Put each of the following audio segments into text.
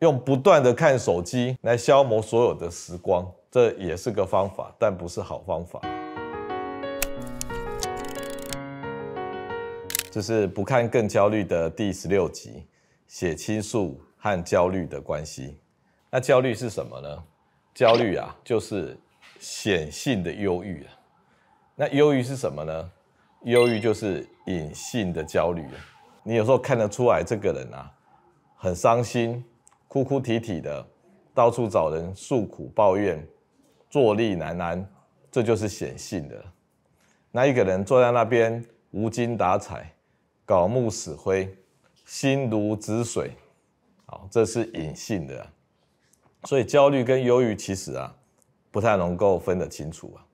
用不断的看手机来消磨所有的时光，这也是个方法，但不是好方法。这是不看更焦虑的第十六集，写倾诉和焦虑的关系。那焦虑是什么呢？焦虑啊，就是显性的忧郁啊。那忧郁是什么呢？忧郁就是隐性的焦虑。你有时候看得出来，这个人啊，很伤心。哭哭啼啼的，到处找人诉苦抱怨，坐立难安，这就是显性的。那一个人坐在那边无精打采，搞木死灰，心如止水，好，这是隐性的。所以焦虑跟忧郁其实啊，不太能够分得清楚啊。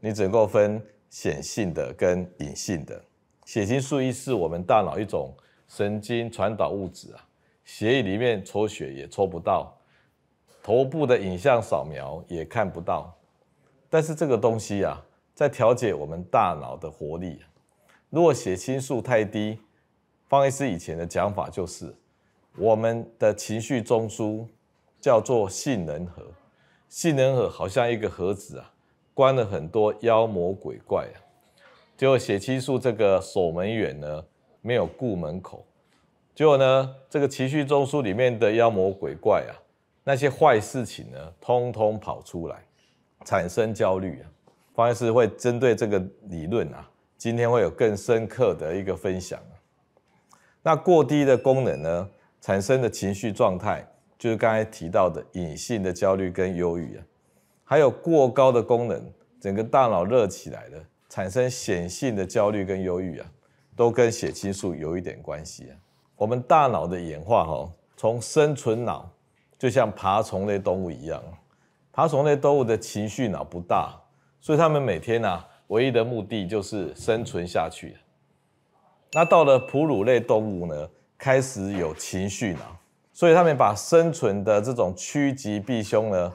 你只能够分显性的跟隐性的。血清素一是我们大脑一种神经传导物质啊。血液里面抽血也抽不到，头部的影像扫描也看不到，但是这个东西啊，在调节我们大脑的活力。如果血清素太低，方医师以前的讲法就是，我们的情绪中枢叫做性能核，性能核好像一个盒子啊，关了很多妖魔鬼怪啊，就血清素这个守门员呢，没有顾门口。结果呢，这个情绪中枢里面的妖魔鬼怪啊，那些坏事情呢，通通跑出来，产生焦虑啊。方医师会针对这个理论啊，今天会有更深刻的一个分享。那过低的功能呢，产生的情绪状态就是刚才提到的隐性的焦虑跟忧郁啊，还有过高的功能，整个大脑热起来了，产生显性的焦虑跟忧郁啊，都跟血清素有一点关系啊。我们大脑的演化哈，从生存脑就像爬虫类动物一样，爬虫类动物的情绪脑不大，所以他们每天呢，唯一的目的就是生存下去。那到了哺乳类动物呢，开始有情绪脑，所以他们把生存的这种趋吉避凶呢，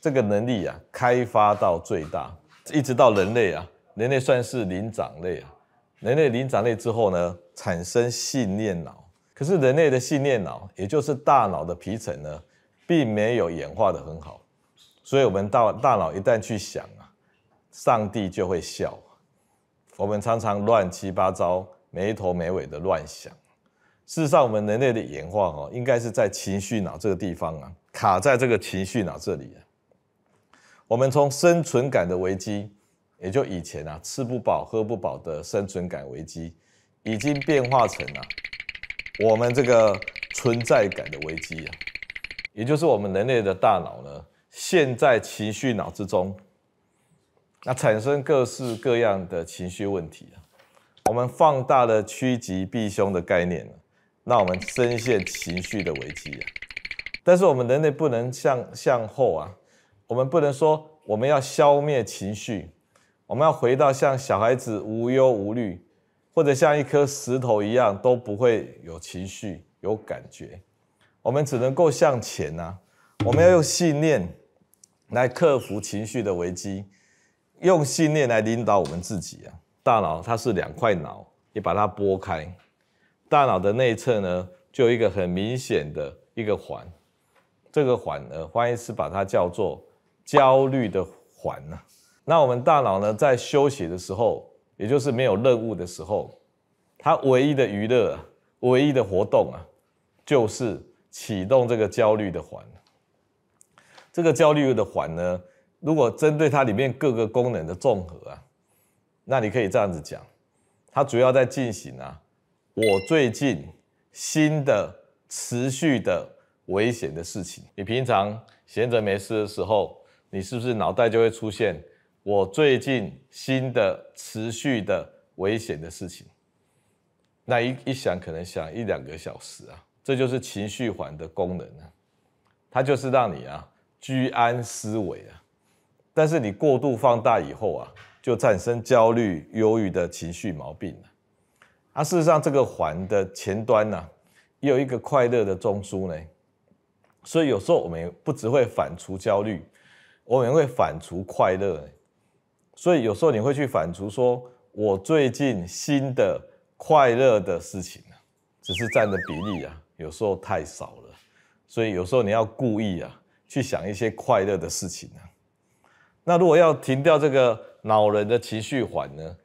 这个能力啊，开发到最大，一直到人类啊，人类算是灵长类啊，人类灵长类之后呢，产生信念脑。可是人类的信念脑，也就是大脑的皮层呢，并没有演化的很好，所以，我们大大脑一旦去想啊，上帝就会笑。我们常常乱七八糟、没头没尾的乱想。事实上，我们人类的演化哦，应该是在情绪脑这个地方啊，卡在这个情绪脑这里。我们从生存感的危机，也就以前啊吃不饱喝不饱的生存感危机，已经变化成了。我们这个存在感的危机啊，也就是我们人类的大脑呢，陷在情绪脑之中，那产生各式各样的情绪问题啊。我们放大了趋吉避凶的概念那我们深陷情绪的危机啊。但是我们人类不能向向后啊，我们不能说我们要消灭情绪，我们要回到像小孩子无忧无虑。或者像一颗石头一样都不会有情绪、有感觉。我们只能够向前啊！我们要用信念来克服情绪的危机，用信念来领导我们自己啊！大脑它是两块脑，你把它剥开，大脑的内侧呢，就有一个很明显的一个环。这个环呢，翻译是把它叫做焦虑的环呢。那我们大脑呢，在休息的时候。也就是没有任务的时候，他唯一的娱乐、唯一的活动啊，就是启动这个焦虑的环。这个焦虑的环呢，如果针对它里面各个功能的综合啊，那你可以这样子讲，它主要在进行啊，我最近新的、持续的危险的事情。你平常闲着没事的时候，你是不是脑袋就会出现？我最近新的持续的危险的事情，那一一想可能想一两个小时啊，这就是情绪环的功能啊，它就是让你啊居安思危啊，但是你过度放大以后啊，就产生焦虑、忧郁的情绪毛病了。啊，事实上这个环的前端呢，也有一个快乐的中枢呢，所以有时候我们不只会反除焦虑，我们会反除快乐。所以有时候你会去反刍，说我最近新的快乐的事情呢，只是占的比例啊，有时候太少了。所以有时候你要故意啊，去想一些快乐的事情啊。那如果要停掉这个恼人的情绪环呢，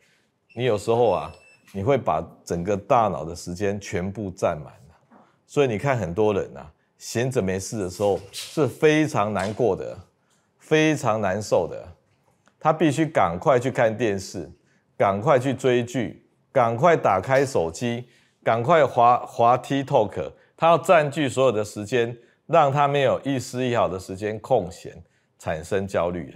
你有时候啊，你会把整个大脑的时间全部占满了。所以你看很多人啊，闲着没事的时候是非常难过的，非常难受的。他必须赶快去看电视，赶快去追剧，赶快打开手机，赶快滑滑 TikTok。他要占据所有的时间，让他没有一丝一毫的时间空闲，产生焦虑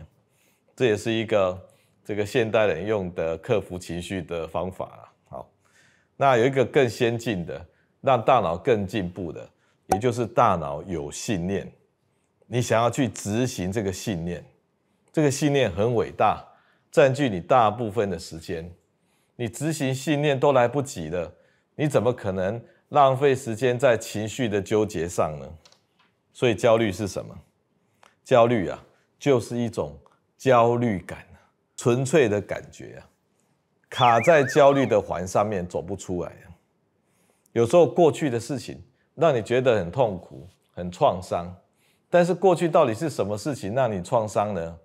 这也是一个这个现代人用的克服情绪的方法好，那有一个更先进的，让大脑更进步的，也就是大脑有信念，你想要去执行这个信念。这个信念很伟大，占据你大部分的时间，你执行信念都来不及了，你怎么可能浪费时间在情绪的纠结上呢？所以焦虑是什么？焦虑啊，就是一种焦虑感，纯粹的感觉啊，卡在焦虑的环上面走不出来。有时候过去的事情让你觉得很痛苦、很创伤，但是过去到底是什么事情让你创伤呢？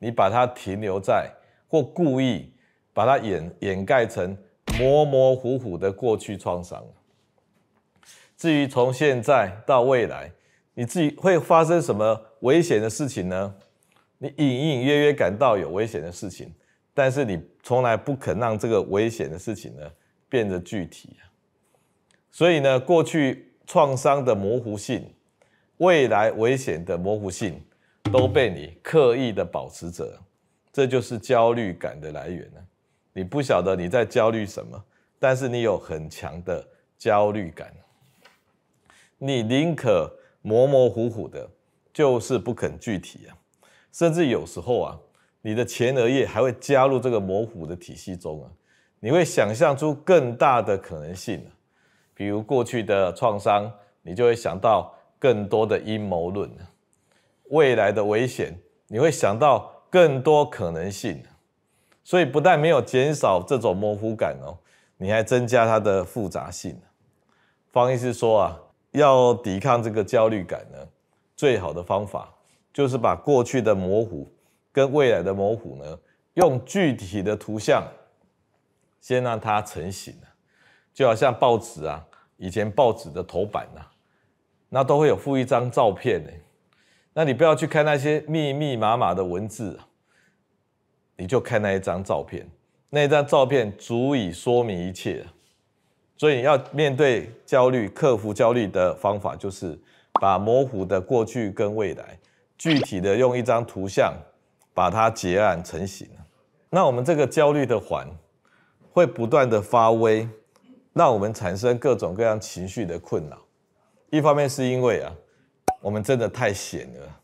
你把它停留在，或故意把它掩掩盖成模模糊糊的过去创伤。至于从现在到未来，你自己会发生什么危险的事情呢？你隐隐约约感到有危险的事情，但是你从来不肯让这个危险的事情呢变得具体所以呢，过去创伤的模糊性，未来危险的模糊性。都被你刻意的保持着，这就是焦虑感的来源呢。你不晓得你在焦虑什么，但是你有很强的焦虑感。你宁可模模糊糊的，就是不肯具体啊。甚至有时候啊，你的前额叶还会加入这个模糊的体系中啊，你会想象出更大的可能性啊。比如过去的创伤，你就会想到更多的阴谋论。未来的危险，你会想到更多可能性，所以不但没有减少这种模糊感哦，你还增加它的复杂性。方医师说啊，要抵抗这个焦虑感呢，最好的方法就是把过去的模糊跟未来的模糊呢，用具体的图像先让它成型就好像报纸啊，以前报纸的头版啊，那都会有附一张照片呢。那你不要去看那些密密麻麻的文字，你就看那一张照片，那一张照片足以说明一切。所以要面对焦虑、克服焦虑的方法，就是把模糊的过去跟未来，具体的用一张图像把它结案成型。那我们这个焦虑的环会不断的发威，让我们产生各种各样情绪的困扰。一方面是因为啊。我们真的太闲了，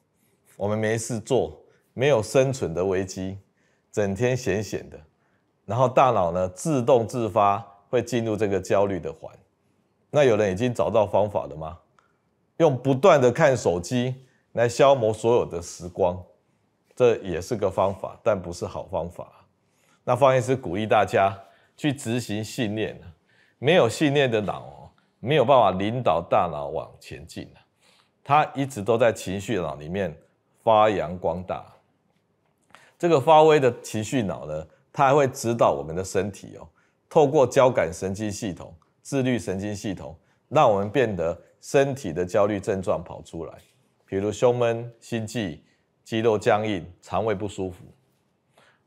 我们没事做，没有生存的危机，整天闲闲的，然后大脑呢自动自发会进入这个焦虑的环。那有人已经找到方法了吗？用不断的看手机来消磨所有的时光，这也是个方法，但不是好方法。那方医师鼓励大家去执行信念没有信念的脑哦，没有办法领导大脑往前进它一直都在情绪脑里面发扬光大，这个发威的情绪脑呢，它还会指导我们的身体哦，透过交感神经系统、自律神经系统，让我们变得身体的焦虑症状跑出来，比如胸闷、心悸、肌肉僵硬、肠胃不舒服。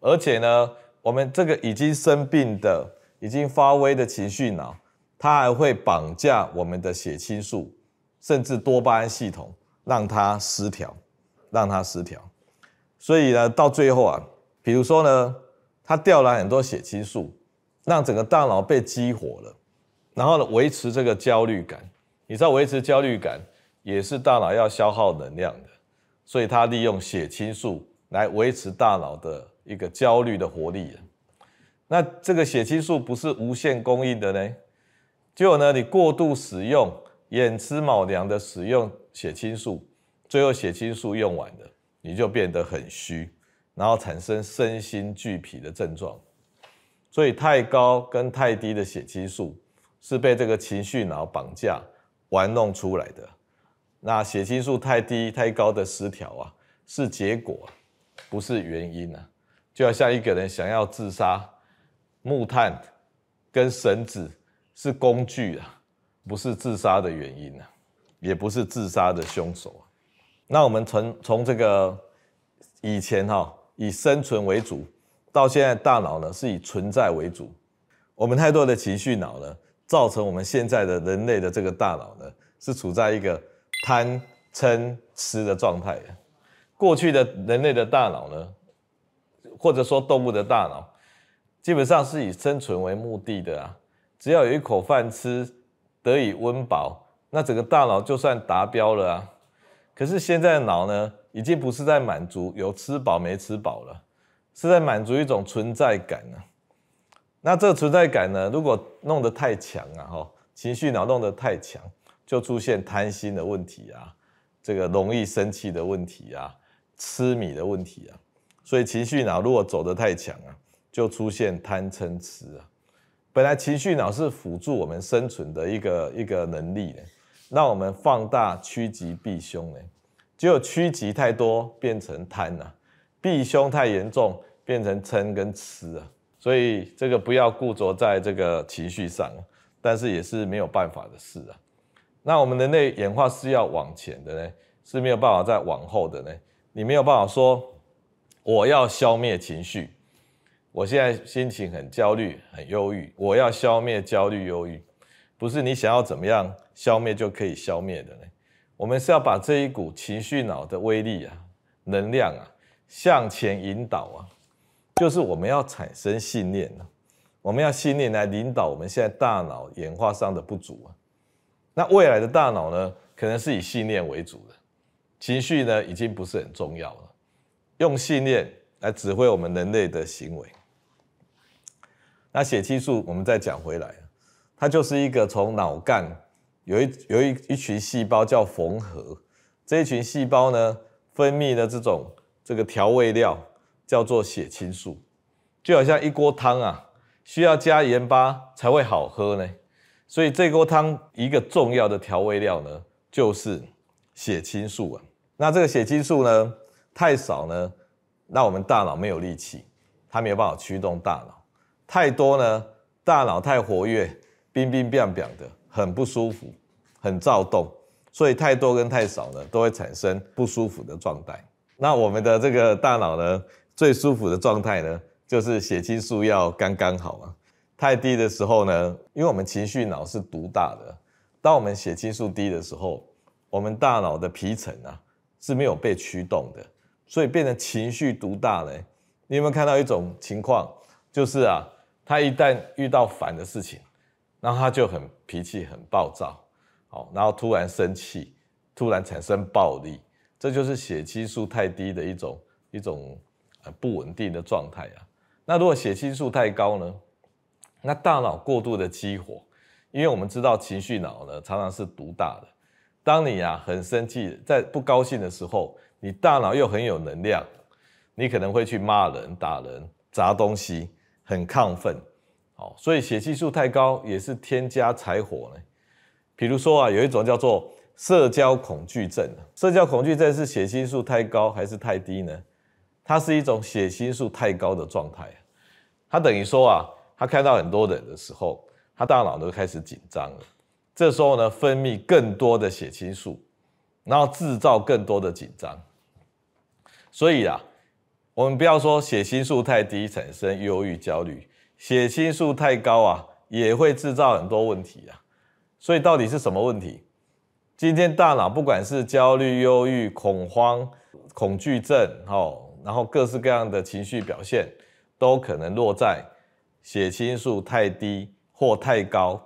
而且呢，我们这个已经生病的、已经发威的情绪脑，它还会绑架我们的血清素。甚至多巴胺系统让它失调，让它失调，所以呢，到最后啊，比如说呢，它调来很多血清素，让整个大脑被激活了，然后呢，维持这个焦虑感。你知道，维持焦虑感也是大脑要消耗能量的，所以它利用血清素来维持大脑的一个焦虑的活力那这个血清素不是无限供应的呢，结果呢，你过度使用。寅吃卯粮的使用血清素，最后血清素用完了，你就变得很虚，然后产生身心俱疲的症状。所以太高跟太低的血清素，是被这个情绪脑绑架、玩弄出来的。那血清素太低、太高的失调啊，是结果，不是原因啊。就要像一个人想要自杀，木炭跟绳子是工具啊。不是自杀的原因呢，也不是自杀的凶手啊。那我们从从这个以前哈以生存为主，到现在大脑呢是以存在为主。我们太多的情绪脑呢，造成我们现在的人类的这个大脑呢是处在一个贪嗔痴的状态。过去的人类的大脑呢，或者说动物的大脑，基本上是以生存为目的的啊，只要有一口饭吃。得以温饱，那整个大脑就算达标了啊。可是现在的脑呢，已经不是在满足有吃饱没吃饱了，是在满足一种存在感啊。那这个存在感呢，如果弄得太强啊，吼，情绪脑弄得太强，就出现贪心的问题啊，这个容易生气的问题啊，痴迷的问题啊。所以情绪脑如果走得太强啊，就出现贪嗔痴啊。本来情绪脑是辅助我们生存的一个一个能力的，那我们放大趋吉避凶呢？只有趋吉太多变成贪啊，避凶太严重变成嗔跟痴啊。所以这个不要固着在这个情绪上但是也是没有办法的事啊。那我们人类演化是要往前的呢，是没有办法再往后的呢。你没有办法说我要消灭情绪。我现在心情很焦虑，很忧郁。我要消灭焦虑、忧郁，不是你想要怎么样消灭就可以消灭的呢？我们是要把这一股情绪脑的威力啊、能量啊向前引导啊，就是我们要产生信念啊，我们要信念来领导我们现在大脑演化上的不足啊。那未来的大脑呢，可能是以信念为主的，情绪呢已经不是很重要了，用信念来指挥我们人类的行为。那血清素，我们再讲回来，它就是一个从脑干有一有一一群细胞叫缝合，这一群细胞呢分泌的这种这个调味料叫做血清素，就好像一锅汤啊，需要加盐巴才会好喝呢。所以这锅汤一个重要的调味料呢，就是血清素啊。那这个血清素呢太少呢，那我们大脑没有力气，它没有办法驱动大脑。太多呢，大脑太活跃，冰冰乓乓的，很不舒服，很躁动。所以太多跟太少呢，都会产生不舒服的状态。那我们的这个大脑呢，最舒服的状态呢，就是血清素要刚刚好啊。太低的时候呢，因为我们情绪脑是独大的，当我们血清素低的时候，我们大脑的皮层啊是没有被驱动的，所以变成情绪独大呢。你有没有看到一种情况，就是啊？他一旦遇到烦的事情，那他就很脾气很暴躁，哦，然后突然生气，突然产生暴力，这就是血清素太低的一种一种呃不稳定的状态啊。那如果血清素太高呢，那大脑过度的激活，因为我们知道情绪脑呢常常是独大的。当你啊很生气，在不高兴的时候，你大脑又很有能量，你可能会去骂人、打人、砸东西。很亢奋，哦，所以血清素太高也是添加柴火呢。比如说啊，有一种叫做社交恐惧症，社交恐惧症是血清素太高还是太低呢？它是一种血清素太高的状态，它等于说啊，他看到很多人的时候，他大脑都开始紧张了，这时候呢，分泌更多的血清素，然后制造更多的紧张。所以啊。我们不要说血清素太低产生忧郁焦虑，血清素太高啊也会制造很多问题啊。所以到底是什么问题？今天大脑不管是焦虑、忧郁、恐慌、恐惧症，吼，然后各式各样的情绪表现，都可能落在血清素太低或太高，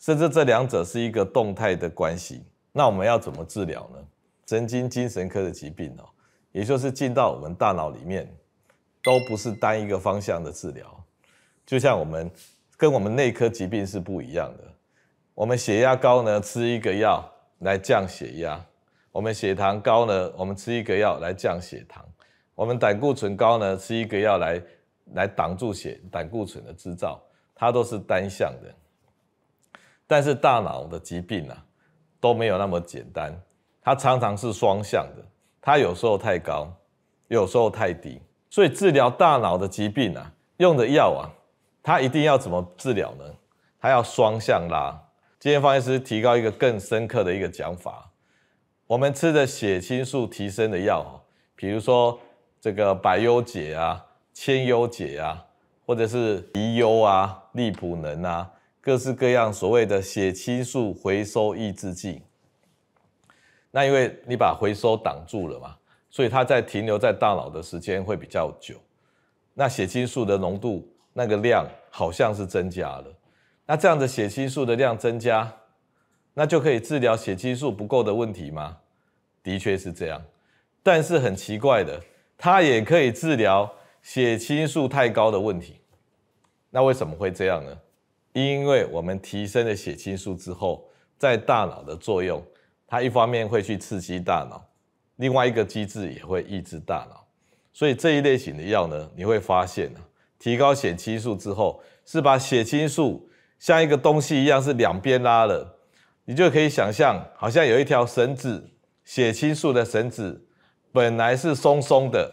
甚至这两者是一个动态的关系。那我们要怎么治疗呢？神经精神科的疾病哦，也就是进到我们大脑里面。都不是单一个方向的治疗，就像我们跟我们内科疾病是不一样的。我们血压高呢，吃一个药来降血压；我们血糖高呢，我们吃一个药来降血糖；我们胆固醇高呢，吃一个药来来挡住血胆固醇的制造。它都是单向的，但是大脑的疾病呢，都没有那么简单。它常常是双向的，它有时候太高，有时候太低。所以治疗大脑的疾病啊，用的药啊，它一定要怎么治疗呢？它要双向拉。今天方医师提高一个更深刻的一个讲法：，我们吃的血清素提升的药，比如说这个百优解啊、千优解啊，或者是迪优啊、利普能啊，各式各样所谓的血清素回收抑制剂。那因为你把回收挡住了嘛。所以它在停留在大脑的时间会比较久，那血清素的浓度那个量好像是增加了，那这样的血清素的量增加，那就可以治疗血清素不够的问题吗？的确是这样，但是很奇怪的，它也可以治疗血清素太高的问题。那为什么会这样呢？因为我们提升了血清素之后，在大脑的作用，它一方面会去刺激大脑。另外一个机制也会抑制大脑，所以这一类型的药呢，你会发现啊，提高血清素之后，是把血清素像一个东西一样是两边拉了，你就可以想象，好像有一条绳子，血清素的绳子本来是松松的，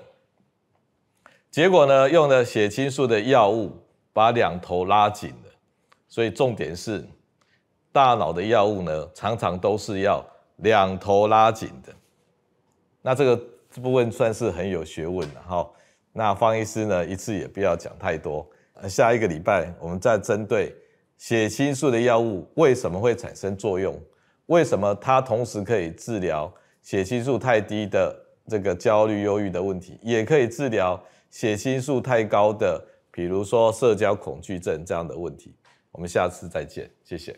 结果呢，用了血清素的药物把两头拉紧了，所以重点是，大脑的药物呢，常常都是要两头拉紧的。那这个这部分算是很有学问了哈。那方医师呢，一次也不要讲太多。呃，下一个礼拜我们再针对血清素的药物为什么会产生作用，为什么它同时可以治疗血清素太低的这个焦虑、忧郁的问题，也可以治疗血清素太高的，比如说社交恐惧症这样的问题。我们下次再见，谢谢。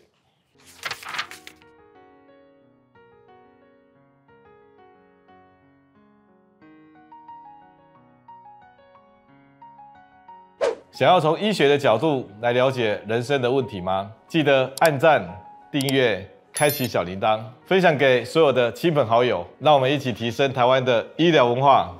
想要从医学的角度来了解人生的问题吗？记得按赞、订阅、开启小铃铛，分享给所有的亲朋好友，让我们一起提升台湾的医疗文化。